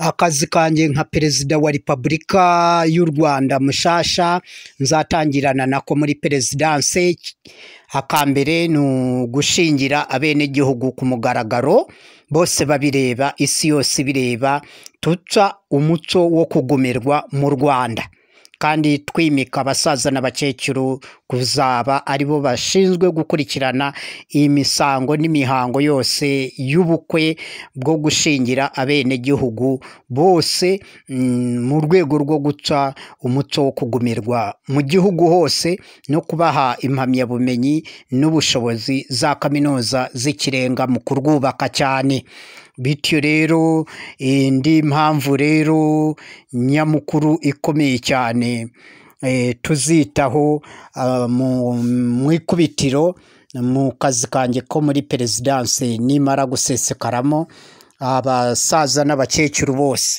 akazi kanjye nka perezida wa repubulika y'u rwanda mushasha nzatangirana nako muri perezidanse akambere ni ugushingira abenegihugu ku mugaragaro bose babireba isi yose bireba tuca umuco wo kugumirwa mu rwanda kandi twimika abasaza n'abakecuru kuzaba ari bo bashinzwe gukurikirana imisango n'imihango yose y'ubukwe bwo gushingira abenegihugu bose, mm, mu rwego rwo guca umuco wo kugumirwa mu gihugu hose no kubaha impamyabumenyi n'ubushobozi za kaminuza z'ikirenga mu kurwubaka cyane. Bityo rero indi eh, mpamvu rero nyamukuru ikomeye cyane. Eh, tuzitaho ah, mu ikubitiro mu kazi kanjye ko muri Perezidansi nimara gusesekaramo abasaza n'abakecuru bose.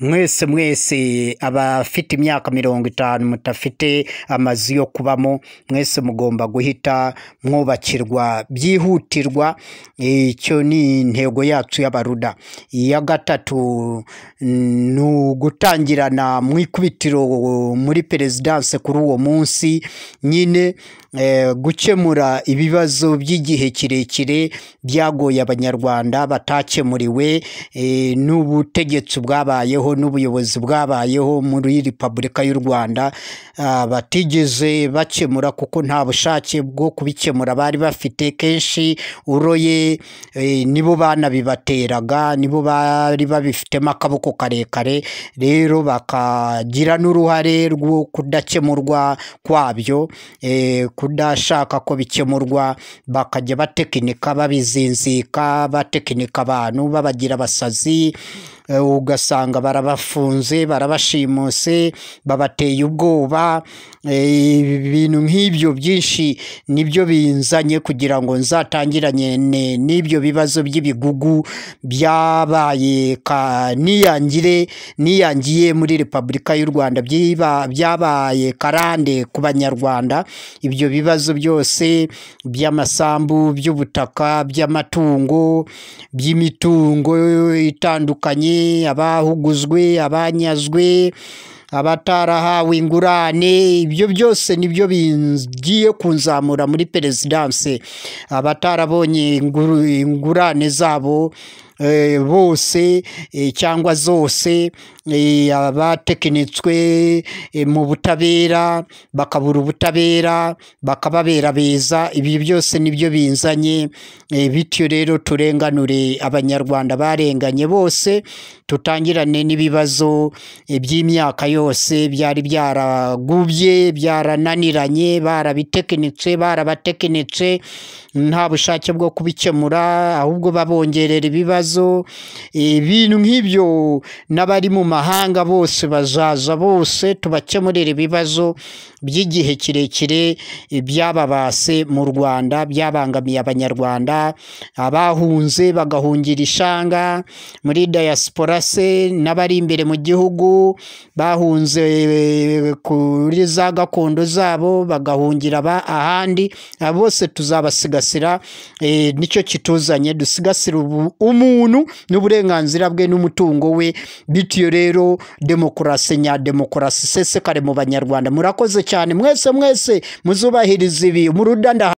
mwese mwese abafite imyaka mirongo itanu mutafite amazu yo kubamo mwese mugomba guhita mwubakirwa byihutirwa icyo ni intego yacu y'abaruda iya gatatu ni ugutangirana mu ikubitiro muri perezidanse kuri uwo munsi nyine Eh, gukemura ibibazo by'igihe kirekire byagoye abanyarwanda batakemuriwe eh, n'ubutegetsi bwabayeho n'ubuyobozi bwabayeho muri repubulika y'u rwanda ah, batigeze bakemura kuko nta bushake bwo kubikemura bari bafite kenshi uroye eh, nibo banabibateraga nibo bari babifitemo akaboko karekare rero bakagira n'uruhare rwo kudakemurwa kwabyo kudashaka ko bikemurwa bakajya batekinika babizinzika batekinika abantu babagira abasazi eh, ugasanga barabafunze barabashimuse babateye ubwoba eh, ibintu nk'ibyo byinshi nibyo binzanye kugira ngo nzatangiranye n'ibyo bibazo by'ibigugu byabaye niyangire niyangiye muri repubulika y'u rwanda byabaye karande ku banyarwanda ibyo bibazo byose by'amasambu by'ubutaka by'amatungo by'imitungo itandukanye abahuguzwe abanyazwe abatarahawe ingurane ibyo byose nibyo bigiye kunzamura muri perezidanse abatarabonye ingurane zabo Eh, bose eh, cyangwa zose eh, abatekinitswe mu butabera bakabura ubutabera bakababera beza ibi byose nibyo binzanye bityo rero turenganure abanyarwanda barenganye bose tutangirane n'ibibazo by'imyaka yose byari byaragubye byarananiranye barabitekinitse barabatekinitse nta bushake bwo kubikemura ahubwo babongerera ibibazo ibibazo ibintu nk'ibyo n'abari mu mahanga bose bazaza bose tubakemurire ibibazo by'igihe kirekire byababase mu rwanda byabangamiye abanyarwanda abahunze bagahungira ishanga muri dayasipora se n'abari imbere mu gihugu bahunze eh, kuri za gakondo zabo bagahungira ahandi abo bose tuzabasigasira eh, nicyo kituzanye dusigasire umuntu w'umuntu n'uburenganzira bwe n'umutungo we bityo rero demokarasi nyademokarasi sesekare mu banyarwanda murakoze cyane mwese mwese muzubahiriza ibi mu